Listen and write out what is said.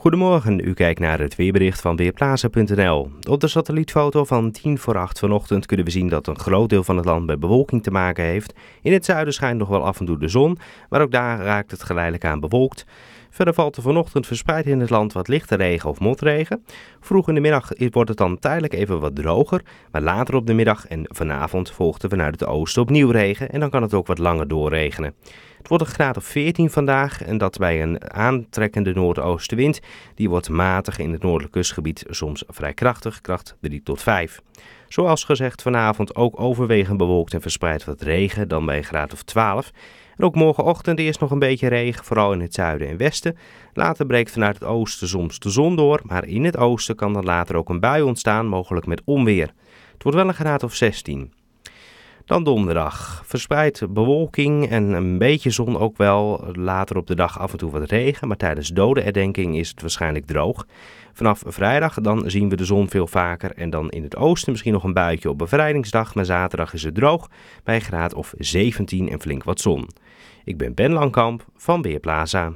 Goedemorgen, u kijkt naar het weerbericht van Weerplaza.nl. Op de satellietfoto van 10 voor 8 vanochtend kunnen we zien dat een groot deel van het land met bewolking te maken heeft. In het zuiden schijnt nog wel af en toe de zon, maar ook daar raakt het geleidelijk aan bewolkt. Verder valt er vanochtend verspreid in het land wat lichte regen of motregen. Vroeg in de middag wordt het dan tijdelijk even wat droger, maar later op de middag en vanavond volgt er vanuit het oosten opnieuw regen en dan kan het ook wat langer doorregenen. Het wordt een graad of 14 vandaag en dat bij een aantrekkende noordoostenwind. Die wordt matig in het noordelijk kustgebied, soms vrij krachtig, kracht 3 tot 5. Zoals gezegd vanavond ook overwegend bewolkt en verspreid wat regen, dan bij een graad of 12. En ook morgenochtend eerst nog een beetje regen, vooral in het zuiden en westen. Later breekt vanuit het oosten soms de zon door, maar in het oosten kan dan later ook een bui ontstaan, mogelijk met onweer. Het wordt wel een graad of 16. Dan donderdag. Verspreid bewolking en een beetje zon ook wel. Later op de dag af en toe wat regen, maar tijdens dode erdenking is het waarschijnlijk droog. Vanaf vrijdag dan zien we de zon veel vaker en dan in het oosten misschien nog een buitje op bevrijdingsdag. Maar zaterdag is het droog bij graad of 17 en flink wat zon. Ik ben Ben Langkamp van Weerplaza.